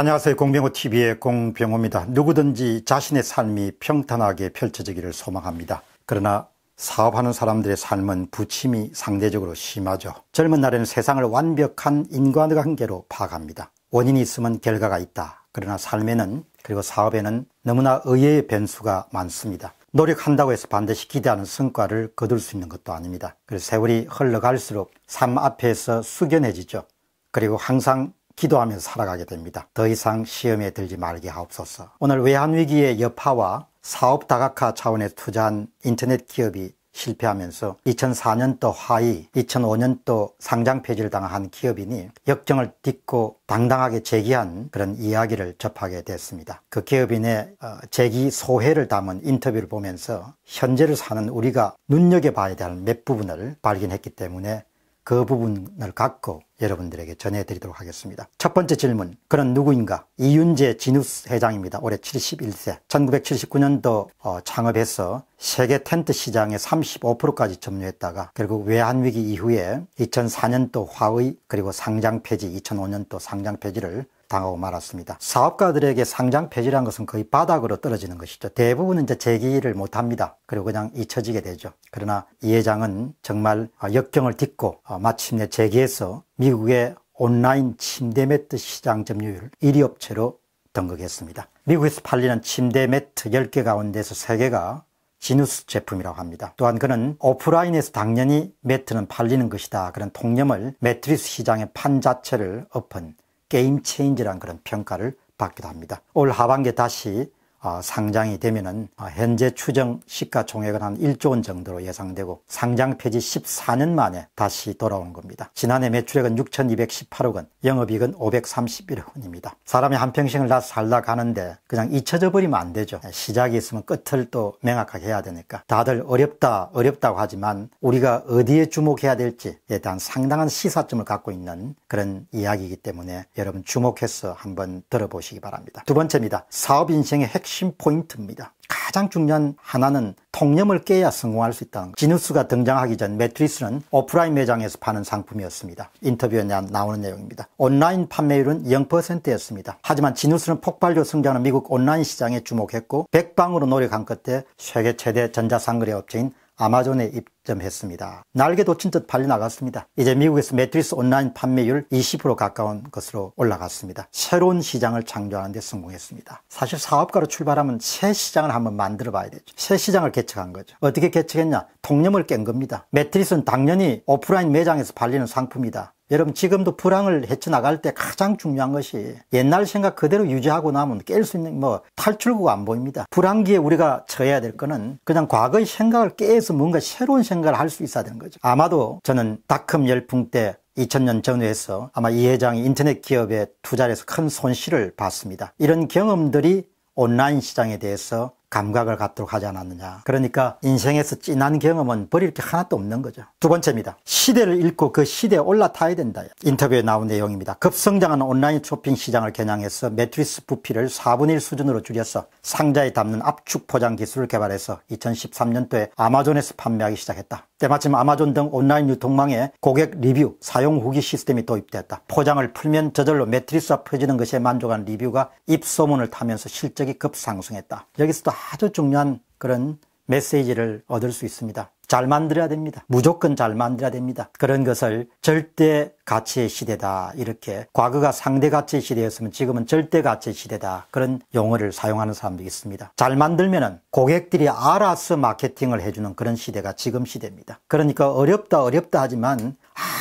안녕하세요. 공병호TV의 공병호입니다. 누구든지 자신의 삶이 평탄하게 펼쳐지기를 소망합니다. 그러나 사업하는 사람들의 삶은 부침이 상대적으로 심하죠. 젊은 날에는 세상을 완벽한 인간관계로 파악합니다. 원인이 있으면 결과가 있다. 그러나 삶에는 그리고 사업에는 너무나 의외의 변수가 많습니다. 노력한다고 해서 반드시 기대하는 성과를 거둘 수 있는 것도 아닙니다. 그래서 세월이 흘러갈수록 삶 앞에서 숙연해지죠. 그리고 항상 기도하면서 살아가게 됩니다. 더 이상 시험에 들지 말게 하옵소서. 오늘 외환위기의 여파와 사업 다각화 차원에 투자한 인터넷 기업이 실패하면서 2004년도 하위, 2005년도 상장 폐지를 당한 기업인이 역정을 딛고 당당하게 제기한 그런 이야기를 접하게 됐습니다. 그 기업인의 어, 제기 소회를 담은 인터뷰를 보면서 현재를 사는 우리가 눈여겨봐야 될 몇 부분을 발견했기 때문에 그 부분을 갖고 여러분들에게 전해드리도록 하겠습니다. 첫 번째 질문. 그런 누구인가? 이윤재 진우스 회장입니다. 올해 71세. 1979년도 어, 창업해서 세계 텐트 시장의 35%까지 점유했다가 결국 외환위기 이후에 2004년도 화의 그리고 상장 폐지, 2005년도 상장 폐지를 당하고 말았습니다. 사업가들에게 상장 폐지란 것은 거의 바닥으로 떨어지는 것이죠. 대부분은 이제 재기를 못합니다. 그리고 그냥 잊혀지게 되죠. 그러나 이 회장은 정말 역경을 딛고 마침내 재기해서 미국의 온라인 침대 매트 시장 점유율 1위 업체로 등극했습니다. 미국에서 팔리는 침대 매트 10개 가운데서 3개가 지누스 제품이라고 합니다. 또한 그는 오프라인에서 당연히 매트는 팔리는 것이다. 그런 통념을 매트리스 시장의 판 자체를 엎은 게임 체인지란 그런 평가를 받기도 합니다. 올 하반기에 다시 아, 상장이 되면은 아, 현재 추정 시가총액은 한 1조 원 정도로 예상되고 상장 폐지 14년 만에 다시 돌아온 겁니다. 지난해 매출액은 6,218억 원, 영업이익은 531억 원입니다. 사람이 한 평생을 다 살다 가는데 그냥 잊혀져 버리면 안 되죠. 네, 시작이 있으면 끝을 또 명확하게 해야 되니까 다들 어렵다 어렵다고 하지만 우리가 어디에 주목해야 될지에 대한 상당한 시사점을 갖고 있는 그런 이야기이기 때문에 여러분 주목해서 한번 들어보시기 바랍니다. 두 번째입니다. 사업 인생의 핵 핵심 포인트입니다. 가장 중요한 하나는 통념을 깨야 성공할 수 있다는 것. 지누스가 등장하기 전 매트리스는 오프라인 매장에서 파는 상품이었습니다. 인터뷰에 나오는 내용입니다. 온라인 판매율은 0%였습니다. 하지만 지누스는 폭발적 성장하는 미국 온라인 시장에 주목했고 백방으로 노력한 끝에 세계 최대 전자상거래 업체인 아마존에 입점했습니다. 날개 돋친 듯 발리 나갔습니다. 이제 미국에서 매트리스 온라인 판매율 20% 가까운 것으로 올라갔습니다. 새로운 시장을 창조하는 데 성공했습니다. 사실 사업가로 출발하면 새 시장을 한번 만들어 봐야 되죠. 새 시장을 개척한 거죠. 어떻게 개척했냐? 통념을 깬 겁니다. 매트리스는 당연히 오프라인 매장에서 팔리는 상품이다. 여러분 지금도 불황을 헤쳐나갈 때 가장 중요한 것이 옛날 생각 그대로 유지하고 나면 깰 수 있는 뭐 탈출구가 안 보입니다. 불황기에 우리가 처해야 될 거는 그냥 과거의 생각을 깨서 뭔가 새로운 생각을 할 수 있어야 되는 거죠. 아마도 저는 닷컴 열풍 때 2000년 전후에서 아마 이 회장이 인터넷 기업에 투자를 해서 큰 손실을 봤습니다. 이런 경험들이 온라인 시장에 대해서 감각을 갖도록 하지 않았느냐 그러니까 인생에서 진한 경험은 버릴 게 하나도 없는 거죠 두 번째입니다 시대를 읽고 그 시대에 올라타야 된다 인터뷰에 나온 내용입니다 급성장하는 온라인 쇼핑 시장을 겨냥해서 매트리스 부피를 4분의 1 수준으로 줄여서 상자에 담는 압축 포장 기술을 개발해서 2013년도에 아마존에서 판매하기 시작했다 때마침 아마존 등 온라인 유통망에 고객 리뷰, 사용 후기 시스템이 도입되었다. 포장을 풀면 저절로 매트리스가 퍼지는 것에 만족한 리뷰가 입소문을 타면서 실적이 급상승했다. 여기서도 아주 중요한 그런 메시지를 얻을 수 있습니다. 잘 만들어야 됩니다. 무조건 잘 만들어야 됩니다. 그런 것을 절대 가치의 시대다. 이렇게 과거가 상대 가치의 시대였으면 지금은 절대 가치의 시대다. 그런 용어를 사용하는 사람도 있습니다. 잘 만들면은 고객들이 알아서 마케팅을 해주는 그런 시대가 지금 시대입니다. 그러니까 어렵다 어렵다 하지만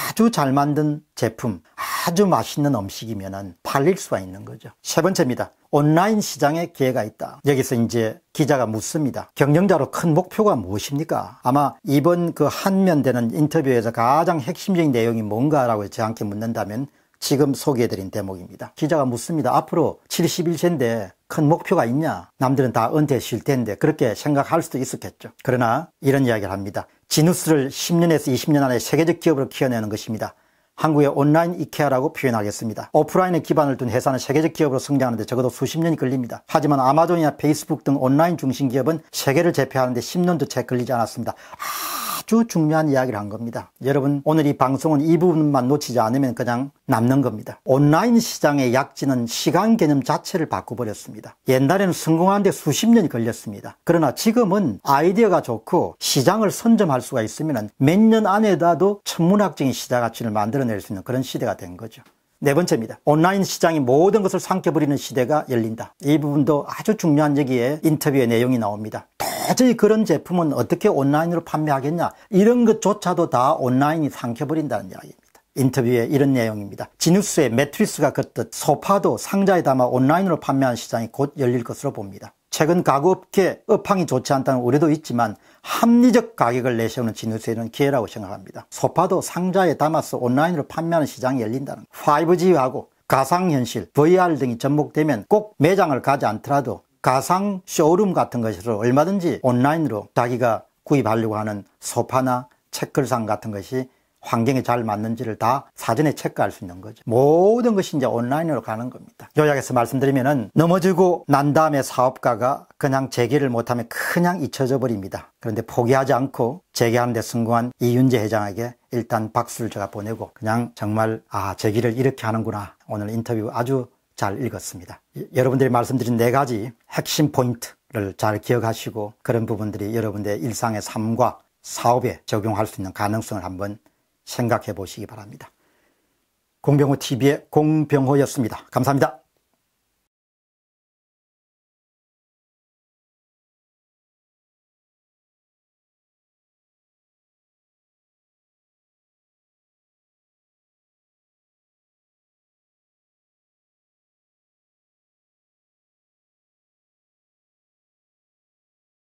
아주 잘 만든 제품, 아주 맛있는 음식이면은 팔릴 수가 있는 거죠. 세 번째입니다. 온라인 시장에 기회가 있다. 여기서 이제 기자가 묻습니다. 경영자로 큰 목표가 무엇입니까? 아마 이번 그 한면 되는 인터뷰에서 가장 핵심적인 내용이 뭔가라고 저한테 묻는다면 지금 소개해드린 대목입니다. 기자가 묻습니다. 앞으로 71세인데 큰 목표가 있냐? 남들은 다 은퇴실 텐데 그렇게 생각할 수도 있었겠죠. 그러나 이런 이야기를 합니다. 지누스를 10년에서 20년 안에 세계적 기업으로 키워내는 것입니다. 한국의 온라인 이케아라고 표현하겠습니다. 오프라인에 기반을 둔 회사는 세계적 기업으로 성장하는데 적어도 수십 년이 걸립니다. 하지만 아마존이나 페이스북 등 온라인 중심 기업은 세계를 제패하는데 10년도 채 걸리지 않았습니다. 아... 아주 중요한 이야기를 한 겁니다. 여러분 오늘 이 방송은 이 부분만 놓치지 않으면 그냥 남는 겁니다. 온라인 시장의 약지는 시간 개념 자체를 바꿔버렸습니다. 옛날에는 성공하는데 수십 년이 걸렸습니다. 그러나 지금은 아이디어가 좋고 시장을 선점할 수가 있으면 몇 년 안에다도 천문학적인 시장 가치를 만들어낼 수 있는 그런 시대가 된 거죠. 네 번째입니다. 온라인 시장이 모든 것을 삼켜버리는 시대가 열린다. 이 부분도 아주 중요한 여기에 인터뷰의 내용이 나옵니다. 도저히 그런 제품은 어떻게 온라인으로 판매하겠냐 이런 것조차도 다 온라인이 삼켜버린다는 이야기입니다. 인터뷰에 이런 내용입니다. 지뉴스의 매트리스가 그듯 소파도 상자에 담아 온라인으로 판매한 시장이 곧 열릴 것으로 봅니다. 최근 가구업계 업황이 좋지 않다는 우려도 있지만 합리적 가격을 내세우는 진우세는 기회라고 생각합니다. 소파도 상자에 담아서 온라인으로 판매하는 시장이 열린다는 5G하고 가상현실, VR 등이 접목되면 꼭 매장을 가지 않더라도 가상 쇼룸 같은 것을 얼마든지 온라인으로 자기가 구입하려고 하는 소파나 책글상 같은 것이 환경에 잘 맞는지를 다 사전에 체크할 수 있는 거죠. 모든 것이 이제 온라인으로 가는 겁니다. 요약해서 말씀드리면은 넘어지고 난 다음에 사업가가 그냥 재개를 못하면 그냥 잊혀져 버립니다. 그런데 포기하지 않고 재개하는 데 성공한 이윤재 회장에게 일단 박수를 제가 보내고 그냥 정말 아, 재기를 이렇게 하는구나. 오늘 인터뷰 아주 잘 읽었습니다. 여러분들이 말씀드린 네 가지 핵심 포인트를 잘 기억하시고 그런 부분들이 여러분들의 일상의 삶과 사업에 적용할 수 있는 가능성을 한번 생각해 보시기 바랍니다. 공병호 TV의 공병호였습니다. 감사합니다.